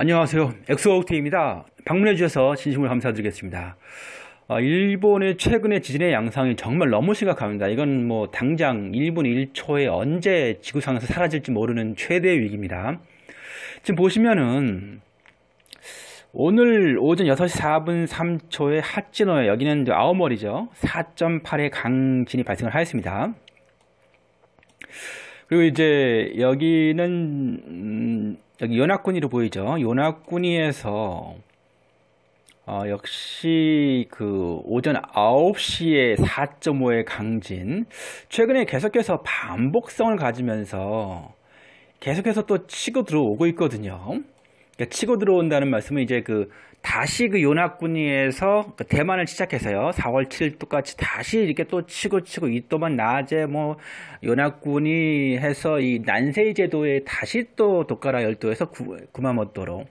안녕하세요. 엑소오테입니다. 방문해 주셔서 진심으로 감사드리겠습니다. 아, 일본의 최근의 지진의 양상이 정말 너무 심각합니다. 이건 뭐 당장 1분 1초에 언제 지구상에서 사라질지 모르는 최대의 위기입니다. 지금 보시면은 오늘 오전 6시 4분 3초에 핫진호에 여기는 아오머리죠. 4.8의 강진이 발생을 하였습니다. 그리고 이제 여기는 음, 여기 연합군이로 보이죠. 연합군이에서 어, 역시 그 오전 9시에 4.5의 강진 최근에 계속해서 반복성을 가지면서 계속해서 또 치고 들어오고 있거든요. 그러니까 치고 들어온다는 말씀은 이제 그 다시 그 요나군이에서 그 대만을 시작해서요. 4월 7일 똑같이 다시 이렇게 또 치고 치고 이 또만 낮에 뭐 요나군이 해서 이 난세이 제도에 다시 또 도카라 열도에서 구, 구마모토로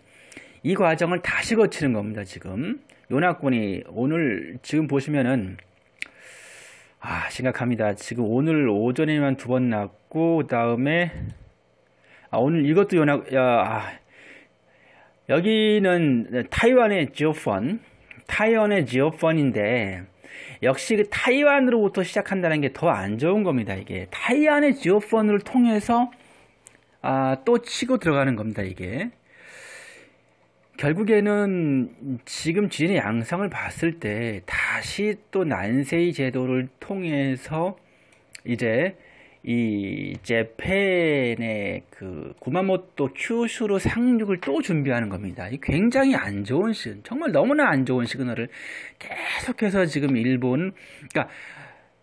이 과정을 다시 거치는 겁니다. 지금 요나군이 오늘 지금 보시면은 아 심각합니다. 지금 오늘 오전에만 두 번 났고 그 다음에 아 오늘 이것도 요나 야 아, 여기는 타이완의 지오펀, 타이완의 지오펀인데 역시 그 타이완으로부터 시작한다는 게 더 안 좋은 겁니다. 이게 타이완의 지오펀을 통해서 아, 또 치고 들어가는 겁니다. 이게 결국에는 지금 지진의 양상을 봤을 때 다시 또난세의 제도를 통해서 이제 이 재팬의 그 구마모토 큐슈로 상륙을 또 준비하는 겁니다. 이 굉장히 안 좋은 시그널, 정말 너무나 안 좋은 시그널을 계속해서 지금 일본, 그러니까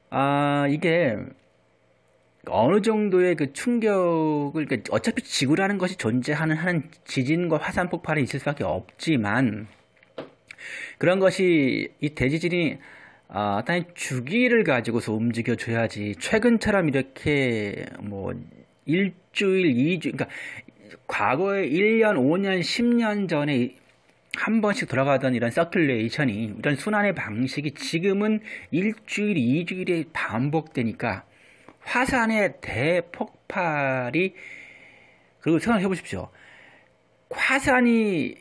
아 이게 어느 정도의 그 충격을 그러니까 어차피 지구라는 것이 존재하는 하는 지진과 화산 폭발이 있을 수밖에 없지만 그런 것이 이 대지진이 아, 일단 주기를 가지고서 움직여줘야지. 최근처럼 이렇게 뭐 일주일, 이주, 그러니까 과거에 1년, 5년, 10년 전에 한 번씩 돌아가던 이런 서큘레이션이 이런 순환의 방식이 지금은 일주일, 이주일에 반복되니까 화산의 대폭발이 그리고 생각해 보십시오. 화산이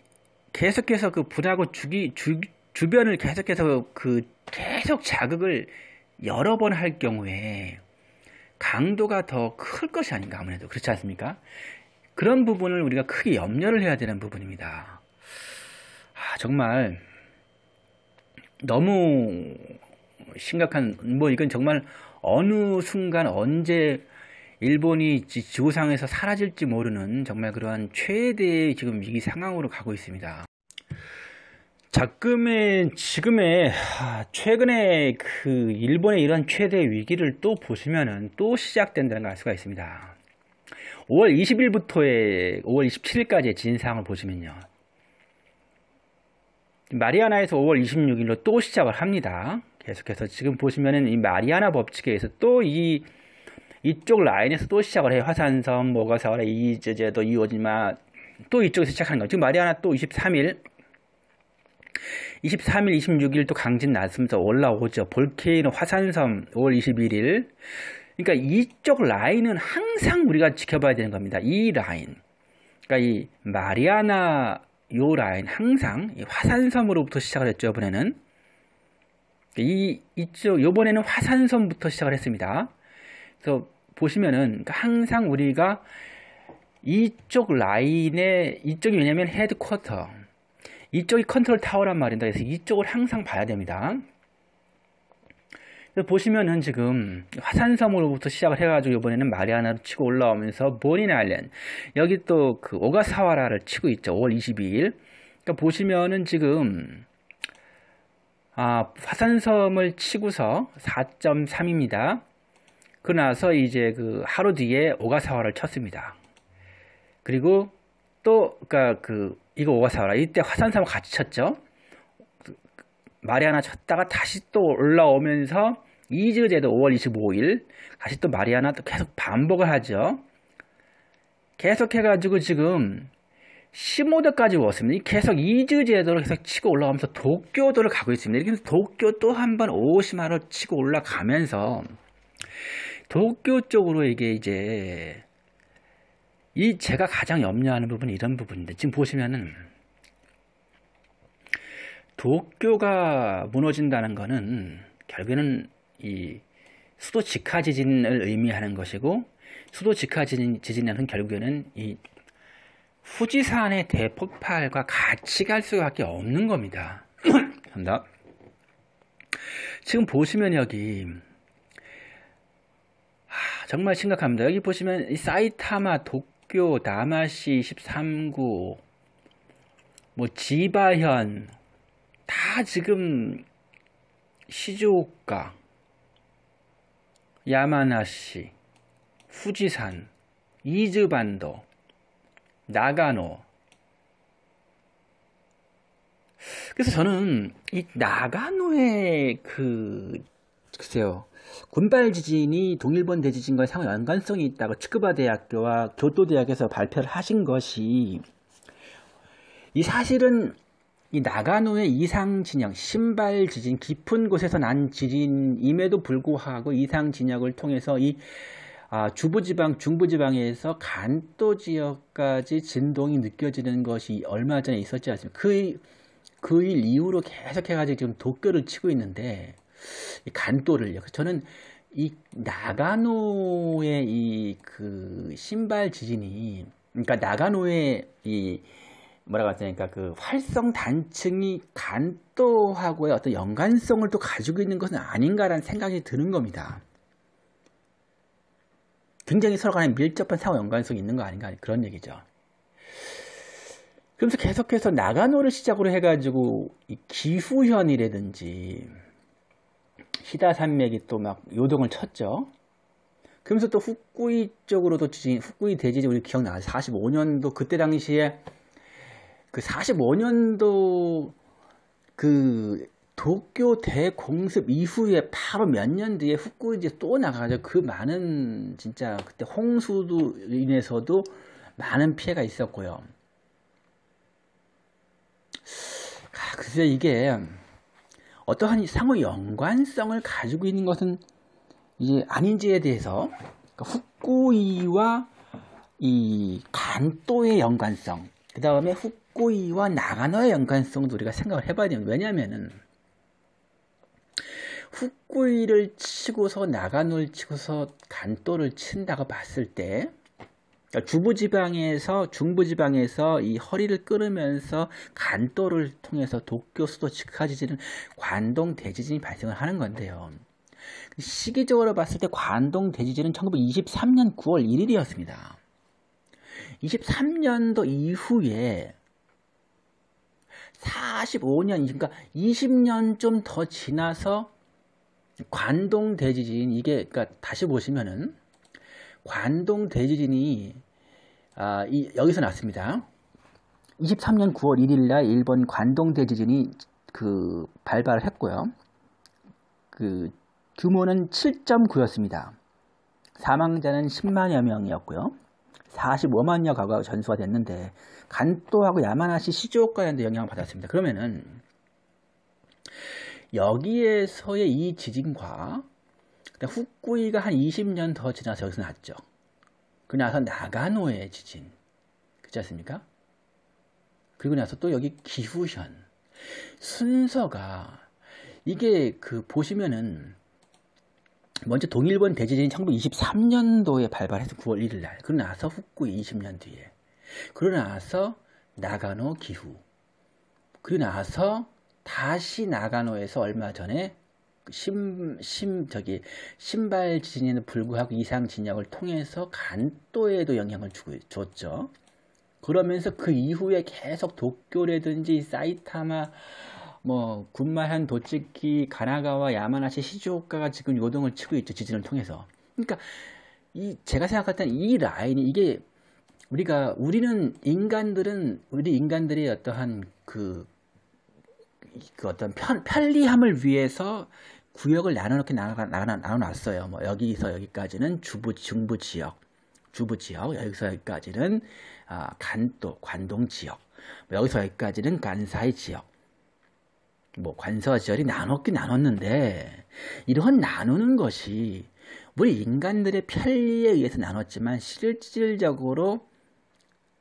계속해서 그 분하고 주기, 주, 주변을 계속해서 그 계속 자극을 여러 번 할 경우에 강도가 더 클 것이 아닌가 아무래도 그렇지 않습니까? 그런 부분을 우리가 크게 염려를 해야 되는 부분입니다. 아, 정말 너무 심각한 뭐 이건 정말 어느 순간 언제 일본이 지구상에서 사라질지 모르는 정말 그러한 최대의 지금 위기 상황으로 가고 있습니다. 작금의 지금의 최근에 그 일본의 이런 최대 위기를 또 보시면은 또 시작된다는 걸 알 수가 있습니다. 5월 20일부터의 5월 27일까지의 진상을 보시면요. 마리아나에서 5월 26일로 또 시작을 합니다. 계속해서 지금 보시면은 이 마리아나 법칙에 서또 이 이쪽 라인에서 또 시작을 해요. 화산섬, 뭐가사월에 이제제도, 이오지마 또 이쪽에서 시작하는 거죠. 지금 마리아나 또 23일 23일, 26일 또 강진 나서면서 올라오죠. 볼케이노 화산섬 5월 21일. 그러니까 이쪽 라인은 항상 우리가 지켜봐야 되는 겁니다. 이 라인. 그러니까 이 마리아나 요 라인 항상 화산섬으로부터 시작을 했죠. 이번에는. 이, 이쪽, 요번에는 화산섬부터 시작을 했습니다. 그래서 보시면은 그러니까 항상 우리가 이쪽 라인에, 이쪽이 왜냐면 헤드쿼터, 이쪽이 컨트롤 타워란 말입니다. 그래서 이쪽을 항상 봐야 됩니다. 보시면은 지금 화산섬으로부터 시작을 해가지고 이번에는 마리아나로 치고 올라오면서 보닌 아일랜 여기 또 그 오가사와라를 치고 있죠. 5월 22일. 그러니까 보시면은 지금 아, 화산섬을 치고서 4.3입니다. 그나서 이제 그 하루 뒤에 오가사와를 쳤습니다. 그리고 또 그러니까 그 이거 오가사와라. 이때 화산섬 같이 쳤죠. 마리아나 쳤다가 다시 또 올라오면서 이즈제도 5월 25일 다시 또 마리아나 또 계속 반복을 하죠. 계속 해가지고 지금 15도까지 왔습니다. 계속 이즈제도를 계속 치고 올라가면서 도쿄도를 가고 있습니다. 이렇게 도쿄 또한번 오시마로 치고 올라가면서 도쿄 쪽으로 이게 이제 이 제가 가장 염려하는 부분은 이런 부분인데 지금 보시면은 도쿄가 무너진다는 것은 결국에는 이 수도 직하 지진을 의미하는 것이고 수도 직하 지진, 지진은 결국에는 이 후지산의 대폭발과 같이 갈 수밖에 없는 겁니다. 감사합니다. 지금 보시면 여기 하, 정말 심각합니다. 여기 보시면 이 사이타마, 도, 쿄 학교 남아시 13구 뭐 지바현 다 지금 시즈오카 야마나시 후지산 이즈반도 나가노 그래서 저는 이 나가노의 그 글쎄요 군발 지진이 동일본 대지진과 상호 연관성이 있다고 츠쿠바 대학교와 교토 대학에서 발표를 하신 것이 이 사실은 이 나가노의 이상 진영, 신발 지진, 깊은 곳에서 난 지진임에도 불구하고 이상 진역을 통해서 이 아, 주부지방, 중부지방에서 간도 지역까지 진동이 느껴지는 것이 얼마 전에 있었지 않습니까? 그, 그 일 이후로 계속해가지고 지금 도쿄를 치고 있는데, 간도를요 저는 이 나가노의 이 그 신발 지진이 그러니까 나가노의 이 뭐라고 하죠? 그러니까 그 활성 단층이 간도하고의 어떤 연관성을 또 가지고 있는 것은 아닌가라는 생각이 드는 겁니다. 굉장히 서로 간에 밀접한 상호 연관성이 있는 거 아닌가 그런 얘기죠. 그러면서 계속해서 나가노를 시작으로 해가지고 이 기후현이라든지 시다 산맥이 또 막 요동을 쳤죠. 그러면서 또 후쿠이 쪽으로도 지진, 후쿠이 대지진 우리 기억나요? 45년도 그때 당시에 그 45년도 그 도쿄 대공습 이후에 바로 몇 년 뒤에 후쿠이 이제 또 나가죠. 그 많은 진짜 그때 홍수도 인해서도 많은 피해가 있었고요. 아, 글쎄 이게 어떠한 상호 연관성을 가지고 있는 것은 이제 아닌지에 대해서 그러니까 후꼬이와 이간도의 연관성 그 다음에 후꼬이와 나가노의 연관성도 우리가 생각을 해봐야 됩니다. 왜냐하면은 후꼬이를 치고서 나가노를 치고서 간도를 친다고 봤을 때 그러니까 주부지방에서 중부지방에서 이 허리를 끓으면서 간도를 통해서 도쿄 수도 직하지진은 관동 대지진이 발생을 하는 건데요. 시기적으로 봤을 때 관동 대지진은 1923년 9월 1일이었습니다. 23년도 이후에 45년, 그러니까 20년 좀 더 지나서 관동 대지진, 이게, 그러니까 다시 보시면은 관동 대지진이 아, 이, 여기서 났습니다. 23년 9월 1일 날 일본 관동 대지진이 그 발발을 했고요. 그 규모는 7.9였습니다. 사망자는 10만여 명이었고요. 45만여 가구가 전수가 됐는데 간도하고 야마나시 시조가카현도 영향을 받았습니다. 그러면은 여기에서의 이 지진과 근데 그러니까 후쿠이가 한 20년 더 지나서 여기서 났죠. 그 나서 나가노의 지진. 그렇지 않습니까? 그리고 나서 또 여기 기후현. 순서가 이게 그 보시면은 먼저 동일본 대지진이 1923년도에 발발해서 9월 1일 날. 그러고 나서 후쿠이 20년 뒤에. 그러고 나서 나가노 기후. 그리고 나서 다시 나가노에서 얼마 전에 심, 심, 저기, 신발 지진에는 불구하고 이상 진역을 통해서 간도에도 영향을 주고, 줬죠. 그러면서 그 이후에 계속 도쿄라든지 사이타마, 뭐, 군마현, 도치키, 가나가와, 야마나시, 시즈오카가 지금 요동을 치고 있죠. 지진을 통해서. 그러니까, 이, 제가 생각할 때는 이 라인이 이게 우리가, 우리는 인간들은, 우리 인간들의 어떠한 그그 어떤 편, 편리함을 위해서 구역을 나눠놓게 나눠놨어요뭐 여기서 여기까지는 주부 중부 지역, 주부 지역, 여기서 여기까지는 아, 간도 관동 지역, 뭐 여기서 여기까지는 간사이 지역. 뭐 관서 지역이 나눴긴 나눴는데 이러한 나누는 것이 우리 인간들의 편리에 의해서 나눴지만 실질적으로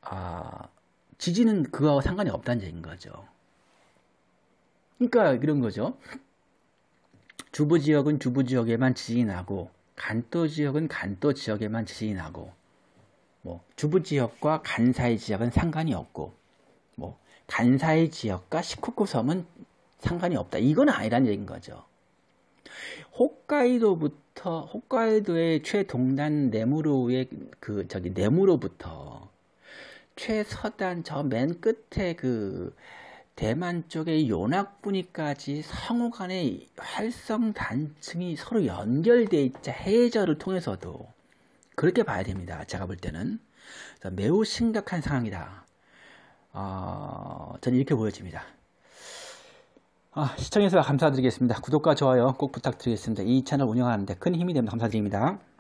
아, 지지는 그거와 상관이 없다는 얘기인 거죠. 그러니까 이런 거죠. 주부 지역은 주부 지역에만 지진하고 간도 지역은 간도 지역에만 지진하고뭐 주부 지역과 간사이 지역은 상관이 없고 뭐 간사이 지역과 시코쿠 섬은 상관이 없다. 이건 아니란 얘기인 거죠. 홋카이도부터 홋카이도의 최동단 네무로의 그 저기 네무로부터 최서단 저 맨 끝에 그 대만 쪽의 요낙분이까지 상호 간의 활성 단층이 서로 연결되어 있자 해저를 통해서도 그렇게 봐야 됩니다. 제가 볼 때는 매우 심각한 상황이다. 어, 저는 이렇게 보여집니다. 아, 시청해주셔서 감사드리겠습니다. 구독과 좋아요 꼭 부탁드리겠습니다. 이 채널 운영하는데 큰 힘이 됩니다. 감사드립니다.